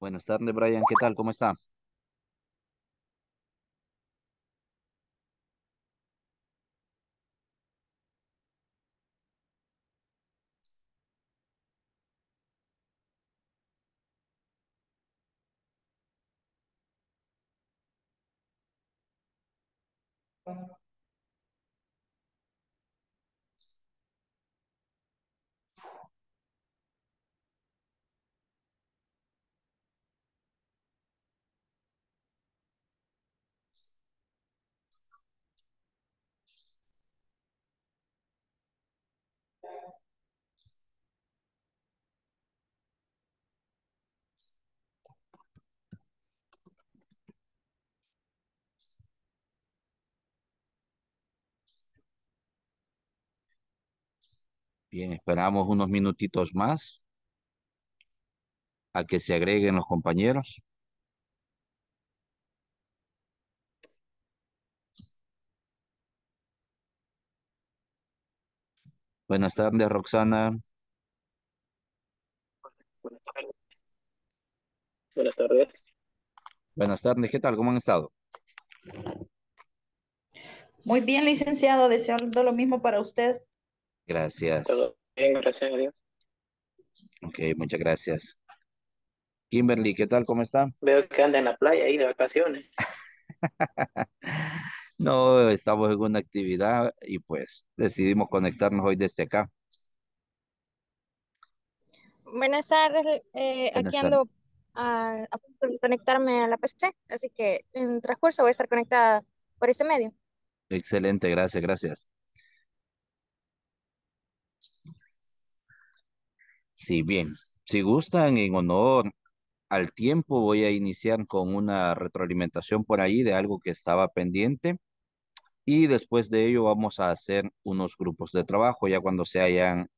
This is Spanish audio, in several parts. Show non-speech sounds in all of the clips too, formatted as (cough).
Buenas tardes, Brian. ¿Qué tal? ¿Cómo está? Bien, esperamos unos minutitos más a que se agreguen los compañeros. Buenas tardes, Roxana. Buenas tardes. Buenas tardes. ¿qué tal? ¿Cómo han estado? Muy bien, licenciado. Deseando lo mismo para usted. Gracias. Todo bien, gracias a Dios. Ok, muchas gracias. Kimberly, ¿qué tal? ¿Cómo está? Veo que anda en la playa ahí de vacaciones. (laughs) no, estamos en una actividad y pues decidimos conectarnos hoy desde acá. Buenas tardes, eh, aquí ando a, a, conectarme a la PC, así que en transcurso voy a estar conectada por este medio. Excelente, gracias, gracias. Sí, bien. Si gustan, en honor al tiempo, voy a iniciar con una retroalimentación por ahí de algo que estaba pendiente y después de ello vamos a hacer unos grupos de trabajo ya cuando se hayan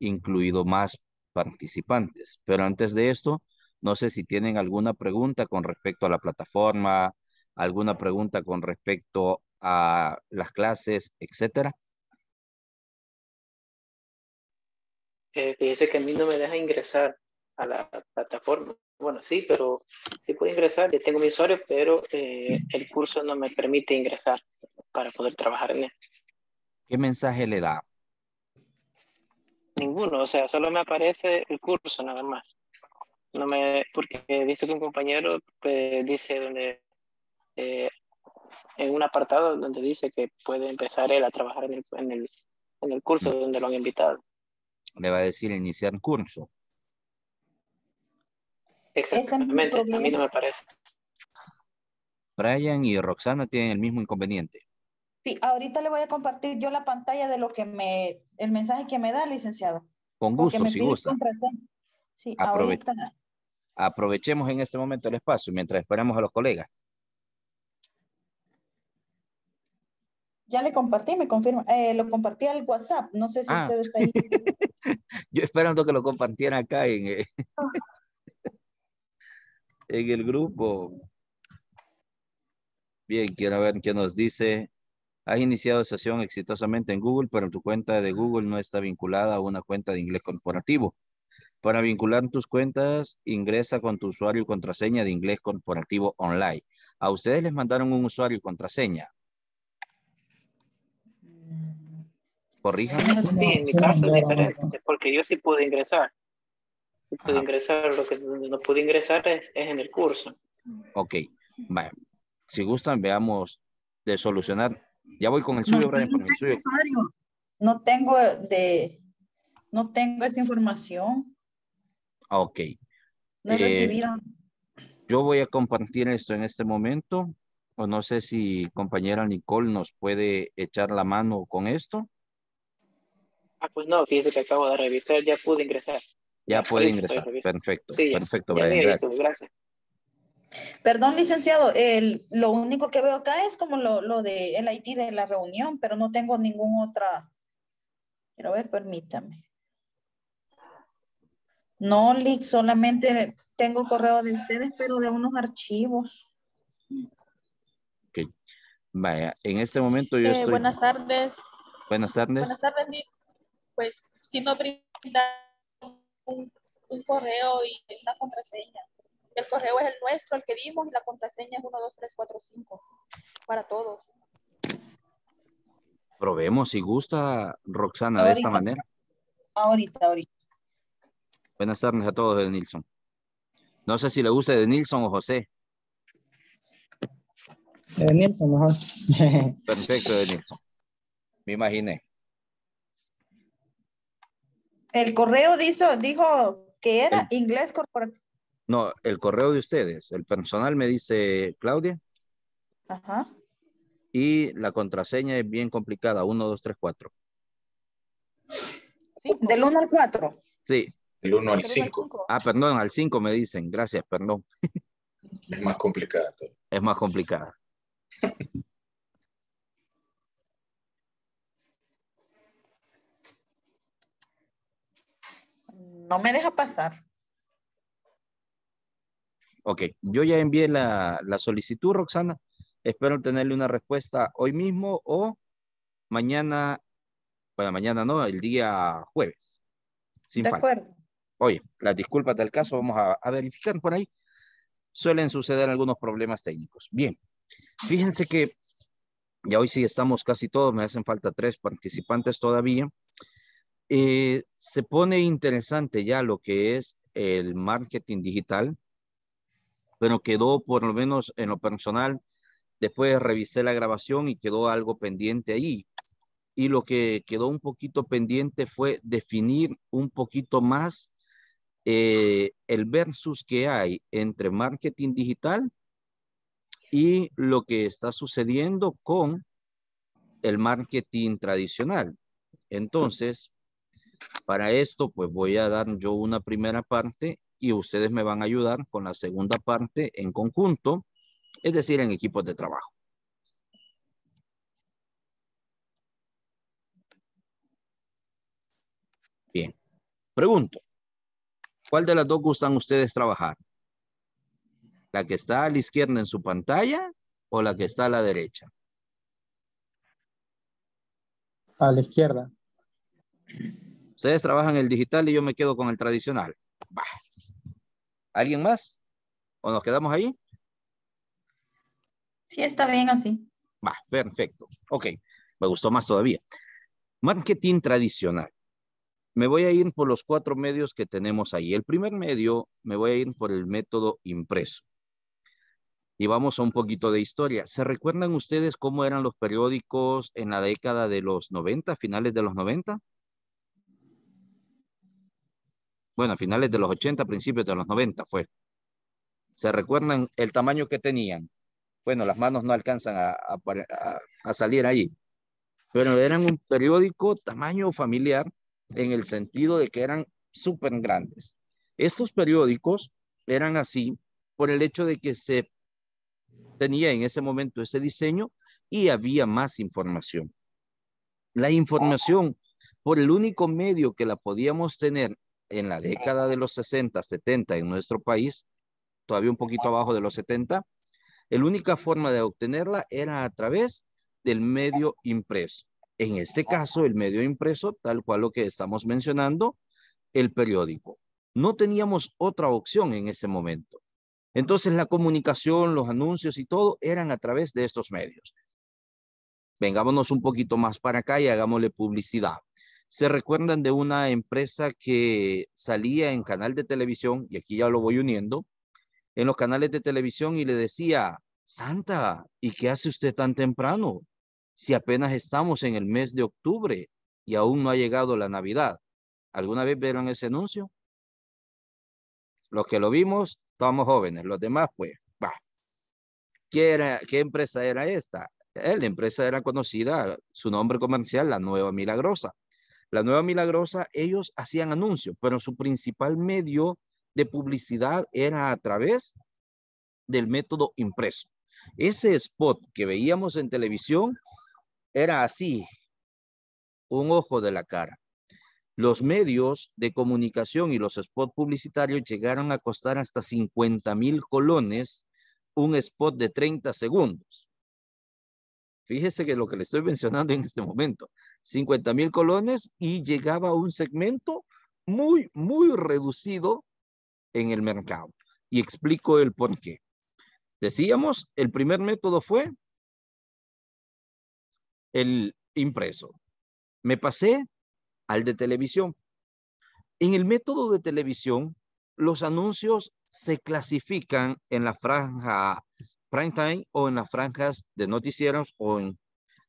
incluido más participantes. Pero antes de esto, no sé si tienen alguna pregunta con respecto a la plataforma, alguna pregunta con respecto a las clases, etcétera. Dice que a mí no me deja ingresar a la plataforma. Bueno, sí, pero sí puedo ingresar, Yo tengo mi usuario, pero eh, el curso no me permite ingresar para poder trabajar en él. ¿Qué mensaje le da? Ninguno, o sea, solo me aparece el curso nada más. No me, porque he visto que un compañero pues, dice donde eh, en un apartado donde dice que puede empezar él a trabajar en el curso donde lo han invitado le va a decir iniciar curso. Exactamente, a mí no me parece. Brian y Roxana tienen el mismo inconveniente. Sí, ahorita le voy a compartir yo la pantalla de lo que me, el mensaje que me da, licenciado. Con gusto, si gusta. Sí, ahorita. Aprovechemos en este momento el espacio mientras esperamos a los colegas. Ya le compartí, me confirma. Eh, lo mm. compartí al WhatsApp, no sé si ustedes ah. ustedes ahí. (laughs) Yo esperando que lo compartieran acá en, eh, (laughs) en el grupo. Bien, quiero ver qué nos dice. Has iniciado sesión exitosamente en Google, pero tu cuenta de Google no está vinculada a una cuenta de inglés corporativo. Para vincular tus cuentas, ingresa con tu usuario y contraseña de inglés corporativo online. A ustedes les mandaron un usuario y contraseña. corrija. Sí, en mi caso es diferente, porque yo sí pude ingresar. Sí pude ingresar, lo que no pude ingresar es, en el curso. Ok, bueno, Si gustan, veamos de solucionar. Ya voy con el suyo, no Brian, con el suyo. No tengo de, no tengo esa información. Ok. No eh, Yo voy a compartir esto en este momento. O no sé si compañera Nicole nos puede echar la mano con esto. Ah, pues no, fíjese que acabo de revisar, ya pude ingresar. Ya (laughs) puede ingresar, perfecto, perfecto, gracias. Perdón, licenciado, el, lo único que veo acá es como lo, lo de el IT de la reunión, pero no tengo ningún otra. Quiero ver, permítame. No, Lick, solamente tengo correo de ustedes, pero de unos archivos. Ok. Vaya, en este momento yo eh, estoy... Buenas tardes. Buenas tardes. Buenas tardes, pues si no brinda un, correo y una contraseña. El correo es el nuestro, el que dimos, y la contraseña es 12345 para todos. Probemos si gusta, Roxana, de esta manera. Ahorita, ahorita. Buenas tardes a todos, de Nilsson. No sé si le gusta de Nilsson o José. De (laughs) Perfecto, de Nilsson. Me imaginé. El correo dijo, que era inglés corporativo. No, el correo de ustedes. El personal me dice Claudia. Ajá. Y la contraseña es bien complicada, 1, 2, 3, 4. Del 1 al 4. Sí. Del 1 al 5. Ah, perdón, al 5 me dicen. Gracias, perdón. Es más complicada. Es más complicada. (laughs) no me deja pasar. Ok, yo ya envié la, solicitud, Roxana. Espero tenerle una respuesta hoy mismo o mañana, bueno, mañana no, el día jueves. Sin de acuerdo. Oye, las disculpas del caso, vamos a, a verificar por ahí. Suelen suceder algunos problemas técnicos. Bien, fíjense que ya hoy sí estamos casi todos, me hacen falta tres participantes todavía. Eh, se pone interesante ya lo que es el marketing digital, pero quedó por lo menos en lo personal, después revisé la grabación y quedó algo pendiente ahí. Y lo que quedó un poquito pendiente fue definir un poquito más eh, el versus que hay entre marketing digital y lo que está sucediendo con el marketing tradicional. Entonces, para esto, pues voy a dar yo una primera parte y ustedes me van a ayudar con la segunda parte en conjunto, es decir, en equipos de trabajo. Bien, pregunto, ¿cuál de las dos gustan ustedes trabajar? ¿La que está a la izquierda en su pantalla o la que está a la derecha? A la izquierda. Ustedes trabajan el digital y yo me quedo con el tradicional. ¿Alguien más? ¿O nos quedamos ahí? Sí, está bien así. Va, perfecto. Ok, me gustó más todavía. Marketing tradicional. Me voy a ir por los cuatro medios que tenemos ahí. El primer medio, me voy a ir por el método impreso. Y vamos a un poquito de historia. ¿Se recuerdan ustedes cómo eran los periódicos en la década de los 90, finales de los 90? bueno, a finales de los 80, principios de los 90 fue. ¿Se recuerdan el tamaño que tenían? Bueno, las manos no alcanzan a, a salir ahí, pero eran un periódico tamaño familiar en el sentido de que eran súper grandes. Estos periódicos eran así por el hecho de que se tenía en ese momento ese diseño y había más información. La información, por el único medio que la podíamos tener en la década de los 60, 70 en nuestro país, todavía un poquito abajo de los 70, la única forma de obtenerla era a través del medio impreso. En este caso, el medio impreso, tal cual lo que estamos mencionando, el periódico. No teníamos otra opción en ese momento. Entonces, la comunicación, los anuncios y todo eran a través de estos medios. Vengámonos un poquito más para acá y hagámosle publicidad se recuerdan de una empresa que salía en canal de televisión, y aquí ya lo voy uniendo, en los canales de televisión y le decía, Santa, ¿y qué hace usted tan temprano? Si apenas estamos en el mes de octubre y aún no ha llegado la Navidad. ¿Alguna vez vieron ese anuncio? Los que lo vimos, estábamos jóvenes, los demás, pues, va. ¿Qué, era, ¿Qué empresa era esta? Eh, la empresa era conocida, su nombre comercial, la Nueva Milagrosa. La Nueva Milagrosa, ellos hacían anuncios, pero su principal medio de publicidad era a través del método impreso. Ese spot que veíamos en televisión era así, un ojo de la cara. Los medios de comunicación y los spots publicitarios llegaron a costar hasta 50 mil colones un spot de 30 segundos. Fíjese que lo que le estoy mencionando en este momento, 50 mil colones y llegaba a un segmento muy, muy reducido en el mercado. Y explico el por qué. Decíamos, el primer método fue el impreso. Me pasé al de televisión. En el método de televisión, los anuncios se clasifican en la franja time o en las franjas de noticieros o en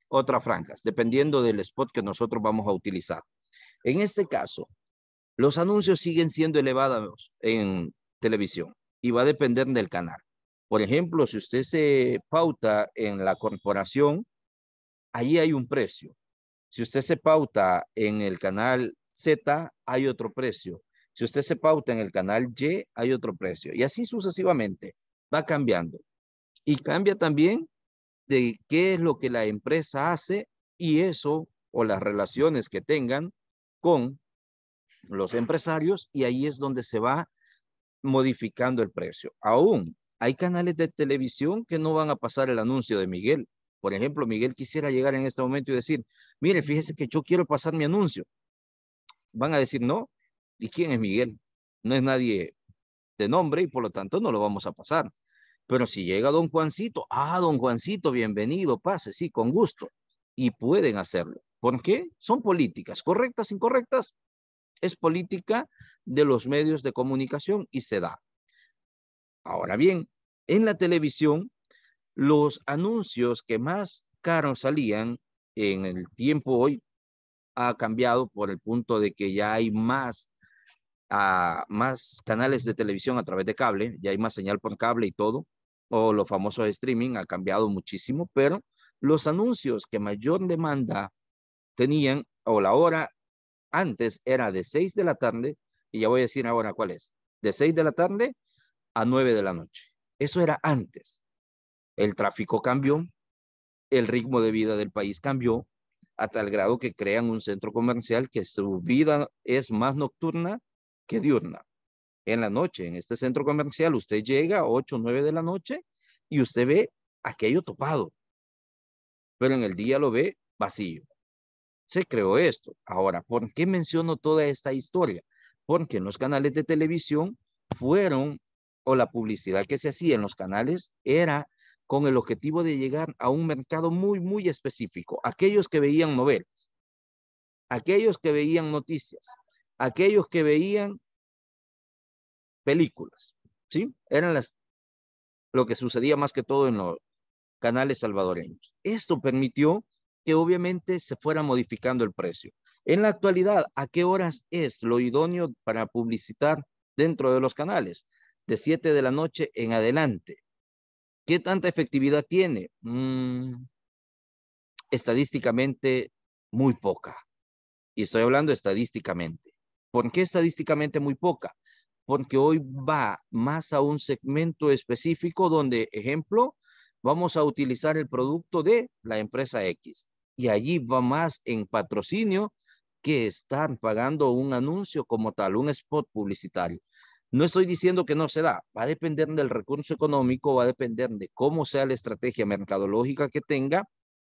otras franjas, dependiendo del spot que nosotros vamos a utilizar. En este caso, los anuncios siguen siendo elevados en televisión y va a depender del canal. Por ejemplo, si usted se pauta en la corporación, ahí hay un precio. Si usted se pauta en el canal Z, hay otro precio. Si usted se pauta en el canal Y, hay otro precio. Y así sucesivamente va cambiando. Y cambia también de qué es lo que la empresa hace y eso o las relaciones que tengan con los empresarios y ahí es donde se va modificando el precio. Aún hay canales de televisión que no van a pasar el anuncio de Miguel. Por ejemplo, Miguel quisiera llegar en este momento y decir, mire, fíjese que yo quiero pasar mi anuncio. Van a decir, no, ¿y quién es Miguel? No es nadie de nombre y por lo tanto no lo vamos a pasar. Pero si llega don Juancito, ah, don Juancito, bienvenido, pase, sí, con gusto. Y pueden hacerlo. ¿Por qué? Son políticas, correctas, incorrectas. Es política de los medios de comunicación y se da. Ahora bien, en la televisión, los anuncios que más caros salían en el tiempo hoy ha cambiado por el punto de que ya hay más ah, más canales de televisión a través de cable, ya hay más señal por cable y todo, o los famosos streaming ha cambiado muchísimo, pero los anuncios que mayor demanda tenían o la hora antes era de 6 de la tarde y ya voy a decir ahora cuál es, de 6 de la tarde a 9 de la noche. Eso era antes. El tráfico cambió, el ritmo de vida del país cambió a tal grado que crean un centro comercial que su vida es más nocturna que diurna en la noche. En este centro comercial usted llega a 8 o 9 de la noche y usted ve aquello topado, pero en el día lo ve vacío. Se creó esto. Ahora, ¿por qué menciono toda esta historia? Porque los canales de televisión fueron, o la publicidad que se hacía en los canales era con el objetivo de llegar a un mercado muy, muy específico. Aquellos que veían novelas, aquellos que veían noticias, aquellos que veían películas, ¿sí? Eran las, lo que sucedía más que todo en los canales salvadoreños. Esto permitió que obviamente se fuera modificando el precio. En la actualidad, ¿a qué horas es lo idóneo para publicitar dentro de los canales? De 7 de la noche en adelante. ¿Qué tanta efectividad tiene? Mm, estadísticamente, muy poca. Y estoy hablando estadísticamente. ¿Por qué estadísticamente muy poca? porque hoy va más a un segmento específico donde, ejemplo, vamos a utilizar el producto de la empresa X y allí va más en patrocinio que estar pagando un anuncio como tal, un spot publicitario. No estoy diciendo que no se da, va a depender del recurso económico, va a depender de cómo sea la estrategia mercadológica que tenga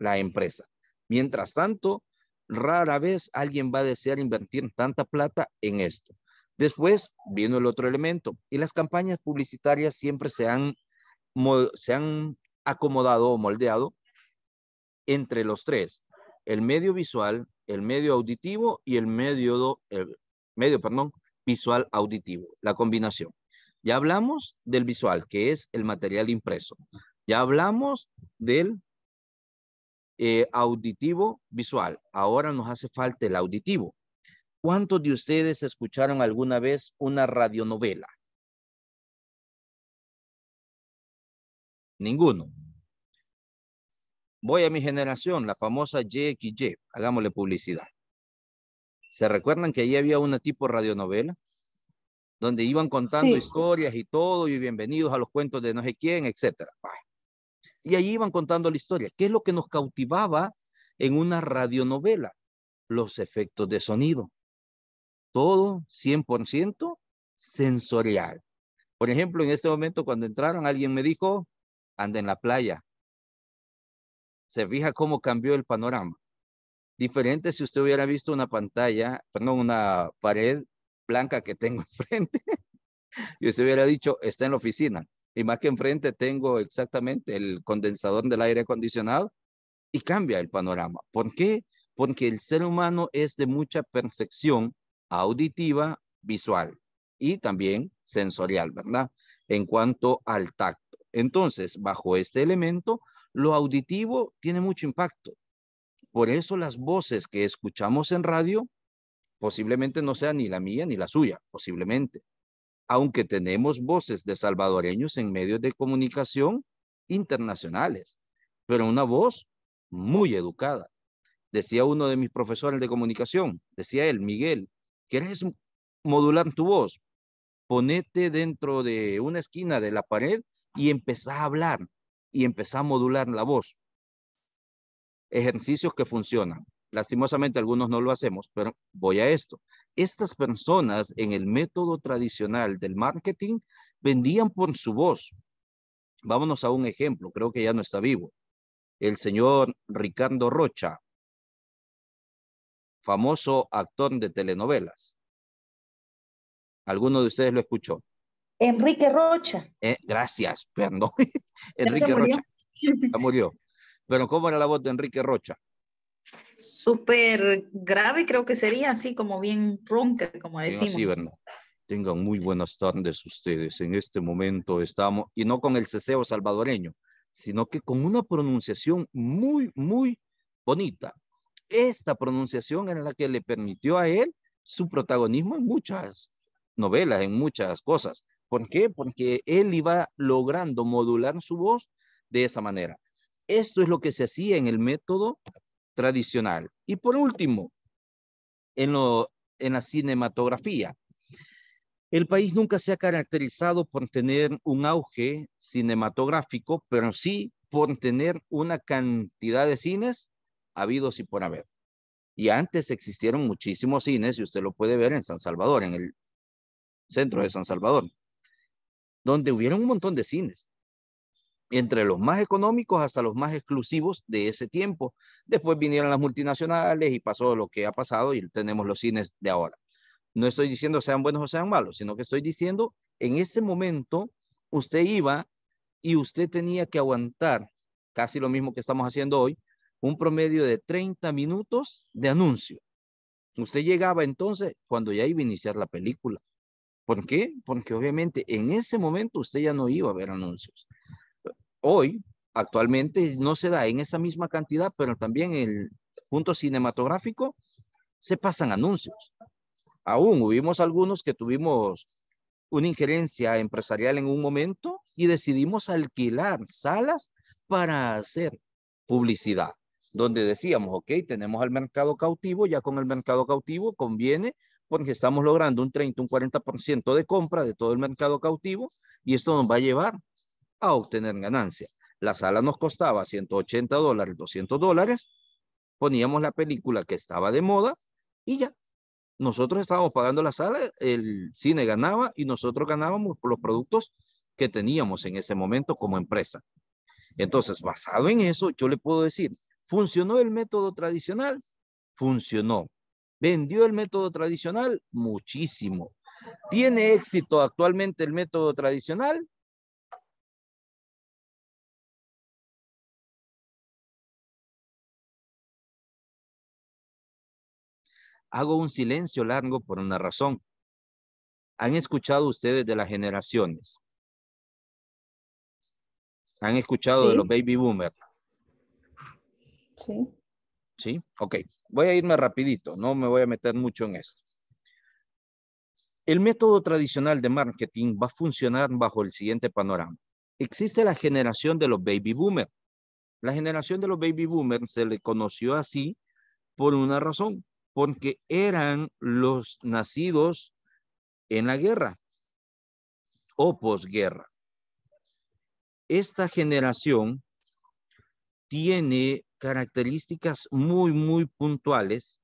la empresa. Mientras tanto, rara vez alguien va a desear invertir tanta plata en esto. Después vino el otro elemento y las campañas publicitarias siempre se han, se han acomodado o moldeado entre los tres, el medio visual, el medio auditivo y el medio, el medio perdón, visual auditivo, la combinación. Ya hablamos del visual, que es el material impreso. Ya hablamos del eh, auditivo visual. Ahora nos hace falta el auditivo. ¿Cuántos de ustedes escucharon alguna vez una radionovela? Ninguno. Voy a mi generación, la famosa YXY. Hagámosle publicidad. ¿Se recuerdan que allí había una tipo de radionovela? Donde iban contando historias y todo, y bienvenidos a los cuentos de no sé quién, etcétera. Y allí iban contando la historia. ¿Qué es lo que nos cautivaba en una radionovela? Los efectos de sonido todo 100% sensorial. Por ejemplo, en este momento cuando entraron, alguien me dijo, anda en la playa. Se fija cómo cambió el panorama. Diferente si usted hubiera visto una pantalla, perdón, una pared blanca que tengo (laughs) enfrente y usted hubiera dicho, está en la oficina. Y más que enfrente tengo exactamente el condensador del aire acondicionado y cambia el panorama. ¿Por qué? Porque el ser humano es de mucha percepción auditiva, visual y también sensorial, ¿verdad? En cuanto al tacto. Entonces, bajo este elemento, lo auditivo tiene mucho impacto. Por eso las voces que escuchamos en radio posiblemente no sean ni la mía ni la suya, posiblemente. Aunque tenemos voces de salvadoreños en medios de comunicación internacionales, pero una voz muy educada. Decía uno de mis profesores de comunicación, decía él, Miguel, ¿Quieres modular tu voz? Ponete dentro de una esquina de la pared y empezá a hablar y empezá a modular la voz. Ejercicios que funcionan. Lastimosamente algunos no lo hacemos, pero voy a esto. Estas personas en el método tradicional del marketing vendían por su voz. Vámonos a un ejemplo, creo que ya no está vivo. El señor Ricardo Rocha, famoso actor de telenovelas. ¿Alguno de ustedes lo escuchó? Enrique Rocha. Eh, gracias, perdón. (laughs) Enrique Rocha. (laughs) Ya murió. Pero ¿cómo era la voz de Enrique Rocha? Súper grave, creo que sería así, como bien ronca, como decimos. Sí, Tengan muy buenas tardes ustedes. En este momento estamos, y no con el ceseo salvadoreño, sino que con una pronunciación muy, muy bonita esta pronunciación en la que le permitió a él su protagonismo en muchas novelas, en muchas cosas. ¿Por qué? Porque él iba logrando modular su voz de esa manera. Esto es lo que se hacía en el método tradicional. Y por último, en, en la cinematografía. El país nunca se ha caracterizado por tener un auge cinematográfico, pero sí por tener una cantidad de cines habido y por haber. Y antes existieron muchísimos cines, y usted lo puede ver en San Salvador, en el centro de San Salvador, donde hubieron un montón de cines, entre los más económicos hasta los más exclusivos de ese tiempo. Después vinieron las multinacionales y pasó lo que ha pasado y tenemos los cines de ahora. No estoy diciendo sean buenos o sean malos, sino que estoy diciendo en ese momento usted iba y usted tenía que aguantar casi lo mismo que estamos haciendo hoy, un promedio de 30 minutos de anuncio. Usted llegaba entonces cuando ya iba a iniciar la película. ¿Por qué? Porque obviamente en ese momento usted ya no iba a ver anuncios. Hoy, actualmente, no se da en esa misma cantidad, pero también en el punto cinematográfico se pasan anuncios. Aún hubimos algunos que tuvimos una injerencia empresarial en un momento y decidimos alquilar salas para hacer publicidad donde decíamos, ok, tenemos al mercado cautivo, ya con el mercado cautivo conviene porque estamos logrando un 30, un 40% de compra de todo el mercado cautivo y esto nos va a llevar a obtener ganancia. La sala nos costaba 180 dólares, 200 dólares, poníamos la película que estaba de moda y ya. Nosotros estábamos pagando la sala, el cine ganaba y nosotros ganábamos por los productos que teníamos en ese momento como empresa. Entonces, basado en eso, yo le puedo decir ¿Funcionó el método tradicional? Funcionó. ¿Vendió el método tradicional? Muchísimo. ¿Tiene éxito actualmente el método tradicional? Hago un silencio largo por una razón. Han escuchado ustedes de las generaciones. Han escuchado de los baby boomers. Sí. Sí, ok. Voy a irme rapidito, no me voy a meter mucho en esto. El método tradicional de marketing va a funcionar bajo el siguiente panorama. Existe la generación de los baby boomers. La generación de los baby boomers se le conoció así por una razón, porque eran los nacidos en la guerra o posguerra. Esta generación tiene características muy, muy puntuales,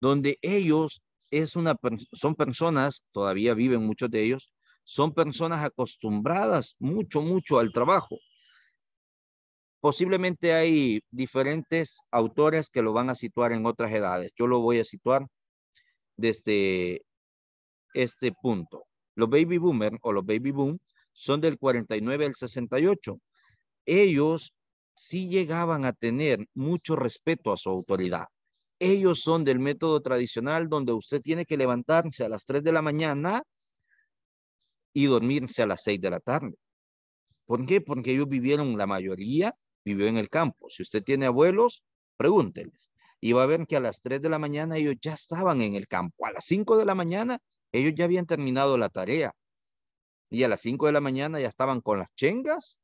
donde ellos es una, son personas, todavía viven muchos de ellos, son personas acostumbradas mucho, mucho al trabajo. Posiblemente hay diferentes autores que lo van a situar en otras edades. Yo lo voy a situar desde este punto. Los baby boomer o los baby boom son del 49 al 68. Ellos si llegaban a tener mucho respeto a su autoridad. Ellos son del método tradicional donde usted tiene que levantarse a las 3 de la mañana y dormirse a las 6 de la tarde. ¿Por qué? Porque ellos vivieron, la mayoría vivió en el campo. Si usted tiene abuelos, pregúnteles. Y va a ver que a las 3 de la mañana ellos ya estaban en el campo. A las 5 de la mañana ellos ya habían terminado la tarea. Y a las 5 de la mañana ya estaban con las chengas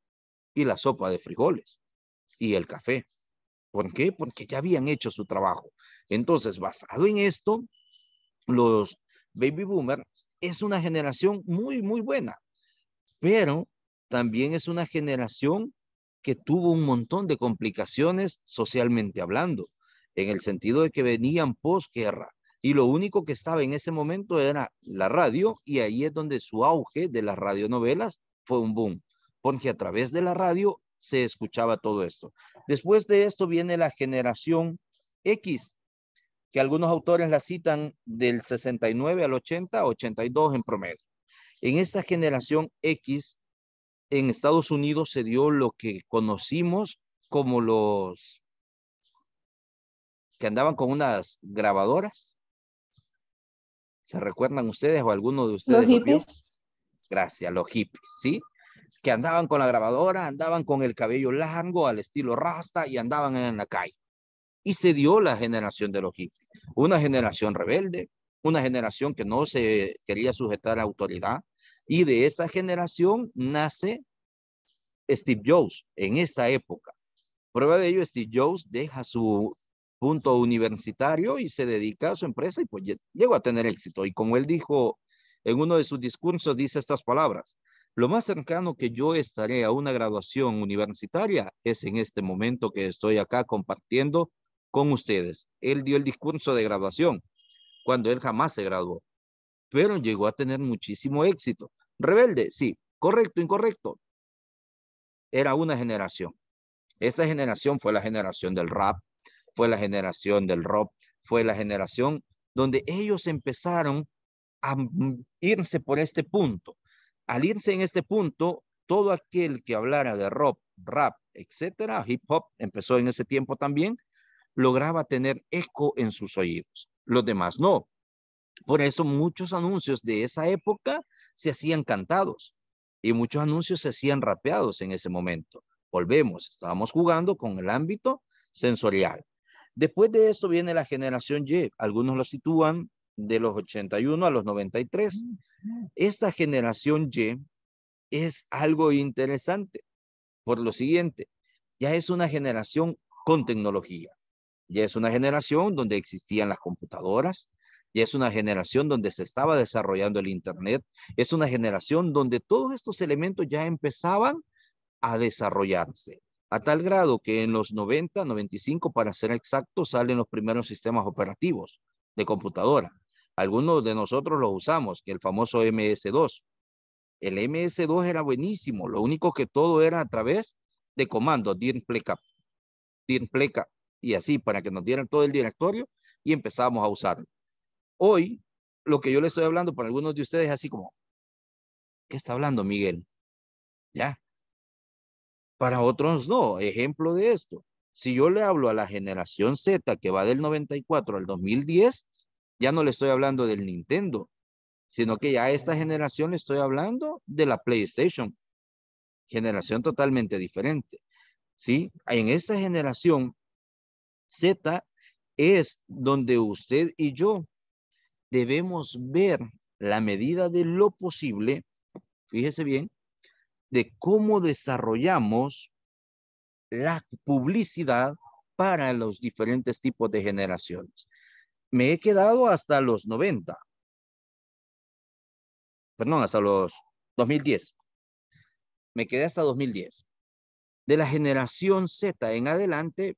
y la sopa de frijoles y el café. ¿Por qué? Porque ya habían hecho su trabajo. Entonces, basado en esto, los baby boomers es una generación muy, muy buena, pero también es una generación que tuvo un montón de complicaciones socialmente hablando, en el sentido de que venían posguerra y lo único que estaba en ese momento era la radio y ahí es donde su auge de las radionovelas fue un boom, porque a través de la radio se escuchaba todo esto. Después de esto viene la generación X, que algunos autores la citan del 69 al 80, 82 en promedio. En esta generación X, en Estados Unidos se dio lo que conocimos como los que andaban con unas grabadoras. ¿Se recuerdan ustedes o alguno de ustedes? Los hippies. Gracias, los hippies, ¿sí? que andaban con la grabadora, andaban con el cabello largo al estilo rasta y andaban en la calle. Y se dio la generación de los hippies, una generación rebelde, una generación que no se quería sujetar a autoridad. Y de esta generación nace Steve Jobs en esta época. Prueba de ello, Steve Jobs deja su punto universitario y se dedica a su empresa y pues llegó a tener éxito. Y como él dijo en uno de sus discursos, dice estas palabras, lo más cercano que yo estaré a una graduación universitaria es en este momento que estoy acá compartiendo con ustedes. Él dio el discurso de graduación cuando él jamás se graduó, pero llegó a tener muchísimo éxito. Rebelde, sí, correcto, incorrecto. Era una generación. Esta generación fue la generación del rap, fue la generación del rock, fue la generación donde ellos empezaron a irse por este punto. Al irse en este punto, todo aquel que hablara de rock, rap, etcétera, hip hop, empezó en ese tiempo también, lograba tener eco en sus oídos. Los demás no. Por eso muchos anuncios de esa época se hacían cantados y muchos anuncios se hacían rapeados en ese momento. Volvemos, estábamos jugando con el ámbito sensorial. Después de esto viene la generación Y. Algunos lo sitúan de los 81 a los 93. Mm, esta generación Y es algo interesante por lo siguiente, ya es una generación con tecnología, ya es una generación donde existían las computadoras, ya es una generación donde se estaba desarrollando el Internet, es una generación donde todos estos elementos ya empezaban a desarrollarse, a tal grado que en los 90, 95, para ser exactos, salen los primeros sistemas operativos de computadora. Algunos de nosotros lo usamos, que el famoso MS2. El MS2 era buenísimo, lo único que todo era a través de comandos, DIRN pleca, DIRN y así para que nos dieran todo el directorio y empezamos a usarlo. Hoy, lo que yo le estoy hablando para algunos de ustedes es así como, ¿qué está hablando Miguel? ¿Ya? Para otros no. Ejemplo de esto. Si yo le hablo a la generación Z que va del 94 al 2010, ya no le estoy hablando del Nintendo, sino que ya a esta generación le estoy hablando de la PlayStation. Generación totalmente diferente. ¿Sí? En esta generación Z es donde usted y yo debemos ver la medida de lo posible, fíjese bien, de cómo desarrollamos la publicidad para los diferentes tipos de generaciones me he quedado hasta los 90. Perdón, hasta los 2010. Me quedé hasta 2010. De la generación Z en adelante,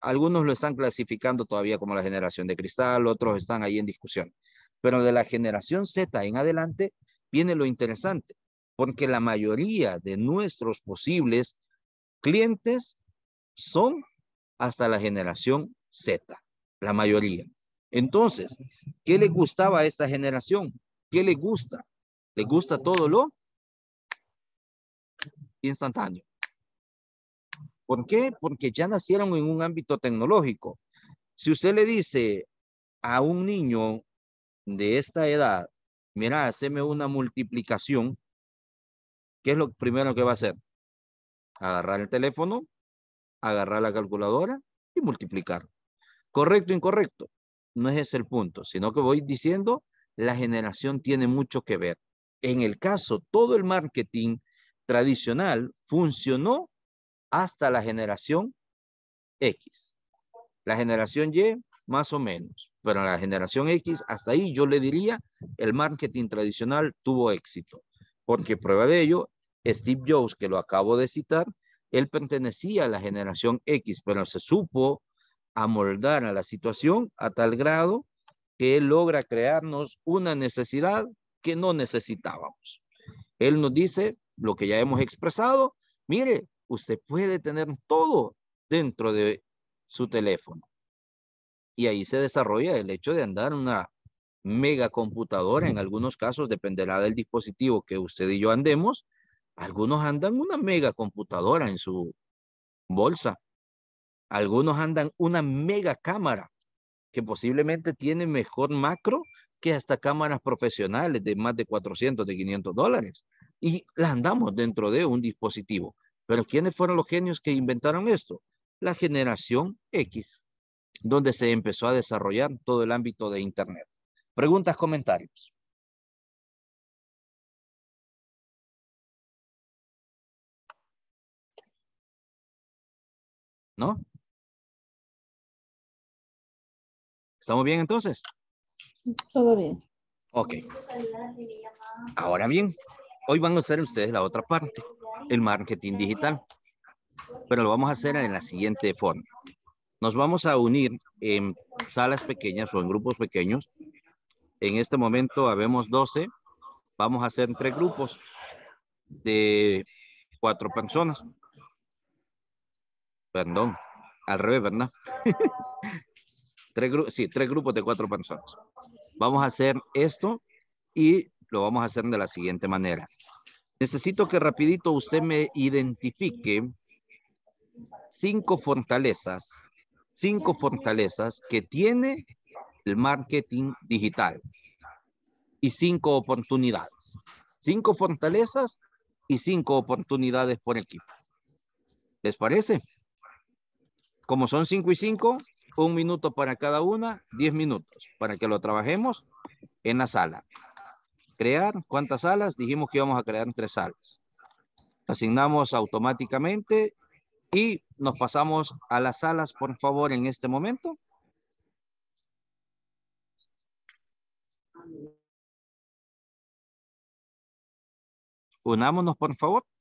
algunos lo están clasificando todavía como la generación de cristal, otros están ahí en discusión. Pero de la generación Z en adelante viene lo interesante, porque la mayoría de nuestros posibles clientes son hasta la generación Z, la mayoría. Entonces, ¿qué le gustaba a esta generación? ¿Qué le gusta? Le gusta todo lo instantáneo. ¿Por qué? Porque ya nacieron en un ámbito tecnológico. Si usted le dice a un niño de esta edad, mira, haceme una multiplicación, ¿qué es lo primero que va a hacer? Agarrar el teléfono, agarrar la calculadora y multiplicar. ¿Correcto o incorrecto? no es ese el punto, sino que voy diciendo, la generación tiene mucho que ver. En el caso, todo el marketing tradicional funcionó hasta la generación X. La generación Y, más o menos, pero la generación X, hasta ahí yo le diría, el marketing tradicional tuvo éxito, porque prueba de ello, Steve Jobs, que lo acabo de citar, él pertenecía a la generación X, pero se supo amoldar a la situación a tal grado que Él logra crearnos una necesidad que no necesitábamos. Él nos dice lo que ya hemos expresado, mire, usted puede tener todo dentro de su teléfono. Y ahí se desarrolla el hecho de andar una mega computadora. en algunos casos dependerá del dispositivo que usted y yo andemos, algunos andan una mega computadora en su bolsa, algunos andan una mega cámara que posiblemente tiene mejor macro que hasta cámaras profesionales de más de 400, de 500 dólares. Y las andamos dentro de un dispositivo. Pero ¿quiénes fueron los genios que inventaron esto? La generación X, donde se empezó a desarrollar todo el ámbito de Internet. Preguntas, comentarios. ¿No? ¿Estamos bien entonces? Todo bien. Ok. Ahora bien, hoy van a hacer ustedes la otra parte, el marketing digital. Pero lo vamos a hacer en la siguiente forma. Nos vamos a unir en salas pequeñas o en grupos pequeños. En este momento habemos 12. Vamos a hacer tres grupos de cuatro personas. Perdón, al revés, ¿verdad? (laughs) Tres sí, tres grupos de cuatro personas. Vamos a hacer esto y lo vamos a hacer de la siguiente manera. Necesito que rapidito usted me identifique cinco fortalezas, cinco fortalezas que tiene el marketing digital y cinco oportunidades. Cinco fortalezas y cinco oportunidades por equipo. ¿Les parece? Como son cinco y cinco, un minuto para cada una, 10 minutos, para que lo trabajemos en la sala. Crear, ¿cuántas salas? Dijimos que íbamos a crear tres salas. Asignamos automáticamente y nos pasamos a las salas, por favor, en este momento. Unámonos, por favor.